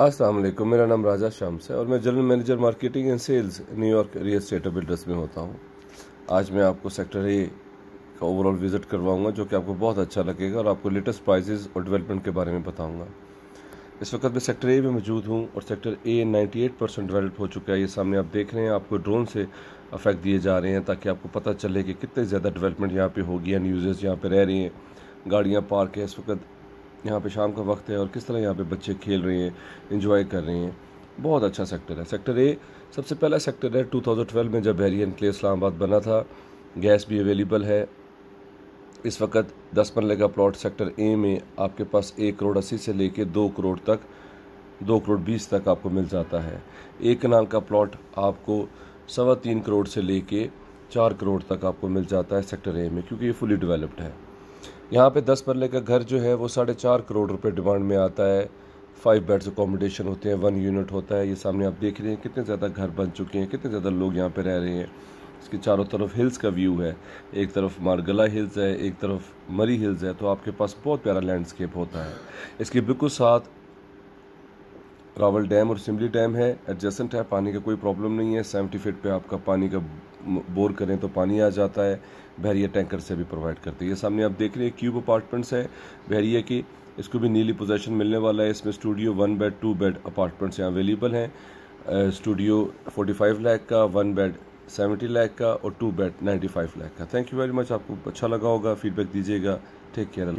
अस्सलाम वालेकुम मेरा नाम राजा शम्स है और मैं general manager marketing and sales New York real estate builders में होता हूँ आज मैं आपको सेक्टर ए का ओवरऑल विजिट करवाऊँगा जो कि आपको बहुत अच्छा लगेगा और आपको लेटेस्ट प्राइजेज़ और डेवलपमेंट के बारे में बताऊँगा इस वक्त मैं सेक्टर ए में मौजूद हूँ और sector A eight percent develop हो चुका है ये सामने आप देख रहे हैं आपको ड्रोन से अफेक्ट दिए जा रहे हैं ताकि आपको पता चले कि कितने ज़्यादा डेवलपमेंट यहाँ पे होगी एंड यूज़र्स यहाँ पे रह रही हैं गाड़ियाँ पार्क है इस वक्त यहाँ पे शाम का वक्त है और किस तरह यहाँ पे बच्चे खेल रहे हैं इन्जॉय कर रहे हैं बहुत अच्छा सेक्टर है सेक्टर ए सबसे पहला सेक्टर है 2012 में जब बहरी क्ले इस्लामाबाद बना था गैस भी अवेलेबल है इस वक्त दस मरल का प्लॉट सेक्टर ए में आपके पास एक करोड़ अस्सी से लेके दो करोड़ तक दो करोड़ बीस तक आपको मिल जाता है एक कनाल का प्लॉट आपको सवा तीन करोड़ से लेके चार करोड़ तक आपको मिल जाता है सेक्टर ए में क्योंकि ये फुली डेवलप्ड है यहाँ पे दस मरले का घर जो है वो साढ़े चार करोड़ रुपए डिमांड में आता है फाइव बेड्स अकोमोडेशन होते हैं वन यूनिट होता है ये सामने आप देख रहे हैं कितने ज़्यादा घर बन चुके हैं कितने ज़्यादा लोग यहाँ पे रह रहे हैं इसके चारों तरफ हिल्स का व्यू है एक तरफ मारगला हिल्स है एक तरफ मरी हिल्स है तो आपके पास बहुत प्यारा लैंडस्केप होता है इसके बिल्कुल साथ रावल डैम और सिमली डैम है एडजस्टेंट है पानी का कोई प्रॉब्लम नहीं है सेवेंटी फीट पे आपका पानी का बोर करें तो पानी आ जाता है बहरिया टैंकर से भी प्रोवाइड करते हैं ये सामने आप देख रहे हैं क्यूब अपार्टमेंट्स है बहरिया की इसको भी नीली पोजेशन मिलने वाला है इसमें studio one bed two bed apartments यहाँ अवेलेबल हैं स्टूडियो फोर्टी फाइव लाख का वन बेड सेवेंटी लैख का और two bed ninety five lakh का थैंक यू वेरी मच आपको अच्छा लगा होगा फीडबैक दीजिएगा टेक केयर